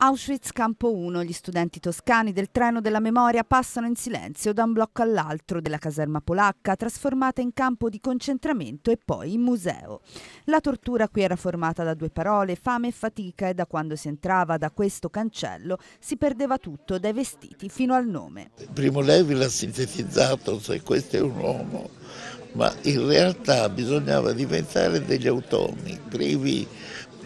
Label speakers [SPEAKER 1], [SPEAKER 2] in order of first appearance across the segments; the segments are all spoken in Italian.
[SPEAKER 1] Auschwitz Campo 1, gli studenti toscani del treno della memoria passano in silenzio da un blocco all'altro della caserma polacca, trasformata in campo di concentramento e poi in museo. La tortura qui era formata da due parole, fame e fatica, e da quando si entrava da questo cancello si perdeva tutto, dai vestiti fino al nome.
[SPEAKER 2] Primo Levi l'ha sintetizzato, se questo è un uomo, ma in realtà bisognava diventare degli automi, privi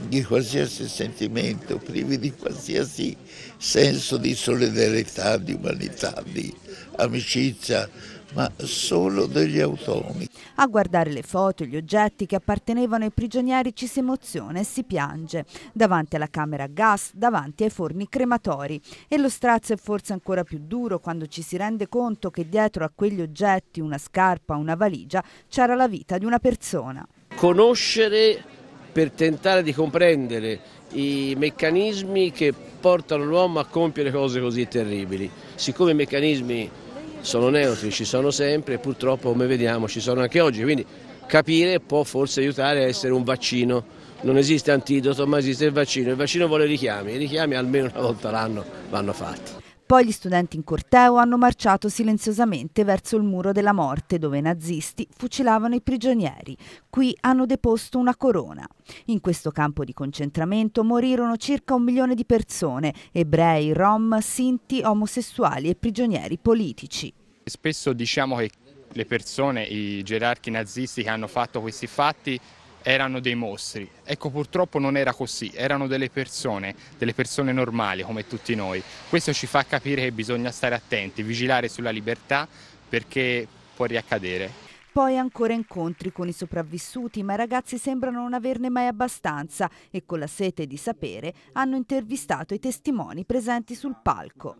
[SPEAKER 2] di qualsiasi sentimento, privi di qualsiasi senso di solidarietà, di umanità, di amicizia, ma solo degli automi.
[SPEAKER 1] A guardare le foto e gli oggetti che appartenevano ai prigionieri ci si emoziona e si piange, davanti alla camera a gas, davanti ai forni crematori. E lo strazio è forse ancora più duro quando ci si rende conto che dietro a quegli oggetti, una scarpa, una valigia, c'era la vita di una persona.
[SPEAKER 3] Conoscere per tentare di comprendere i meccanismi che portano l'uomo a compiere cose così terribili. Siccome i meccanismi sono neutri, ci sono sempre e purtroppo come vediamo ci sono anche oggi, quindi capire può forse aiutare a essere un vaccino. Non esiste antidoto ma esiste il vaccino, il vaccino vuole richiami, i richiami almeno una volta l'anno vanno fatti.
[SPEAKER 1] Poi gli studenti in corteo hanno marciato silenziosamente verso il muro della morte dove i nazisti fucilavano i prigionieri. Qui hanno deposto una corona. In questo campo di concentramento morirono circa un milione di persone, ebrei, rom, sinti, omosessuali e prigionieri politici.
[SPEAKER 4] Spesso diciamo che le persone, i gerarchi nazisti che hanno fatto questi fatti erano dei mostri. Ecco, purtroppo non era così, erano delle persone, delle persone normali come tutti noi. Questo ci fa capire che bisogna stare attenti, vigilare sulla libertà perché può riaccadere.
[SPEAKER 1] Poi ancora incontri con i sopravvissuti, ma i ragazzi sembrano non averne mai abbastanza e con la sete di sapere hanno intervistato i testimoni presenti sul palco.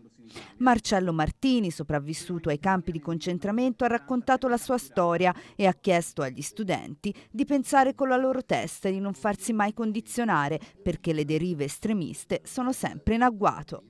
[SPEAKER 1] Marcello Martini, sopravvissuto ai campi di concentramento, ha raccontato la sua storia e ha chiesto agli studenti di pensare con la loro testa e di non farsi mai condizionare perché le derive estremiste sono sempre in agguato.